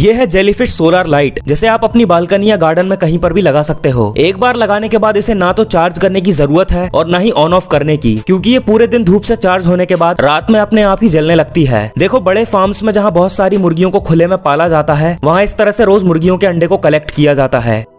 ये है jellyfish solar light जिसे आप अपनी बालकनी या गार्डन में कहीं पर भी लगा सकते हो एक बार लगाने के बाद इसे ना तो चार्ज करने की जरूरत है और न ही ऑन ऑफ करने की क्योंकि ये पूरे दिन धूप से चार्ज होने के बाद रात में अपने आप ही जलने लगती है देखो बड़े फार्म्स में जहाँ बहुत सारी मुर्गियों को खुले में पाला जाता है वहाँ इस तरह से रोज मुर्गियों के अंडे को कलेक्ट किया जाता है